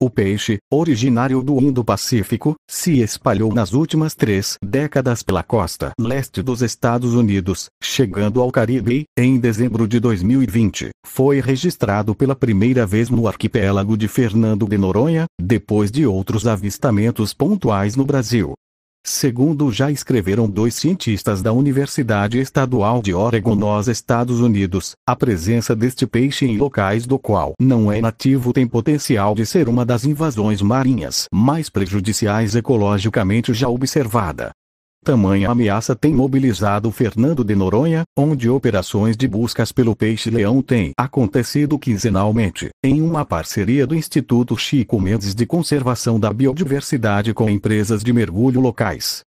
O peixe, originário do Indo-Pacífico, se espalhou nas últimas três décadas pela costa leste dos Estados Unidos, chegando ao Caribe, em dezembro de 2020. Foi registrado pela primeira vez no arquipélago de Fernando de Noronha, depois de outros avistamentos pontuais no Brasil. Segundo já escreveram dois cientistas da Universidade Estadual de Oregon nos Estados Unidos, a presença deste peixe em locais do qual não é nativo tem potencial de ser uma das invasões marinhas mais prejudiciais ecologicamente já observada. Tamanha ameaça tem mobilizado Fernando de Noronha, onde operações de buscas pelo peixe-leão têm acontecido quinzenalmente, em uma parceria do Instituto Chico Mendes de Conservação da Biodiversidade com empresas de mergulho locais.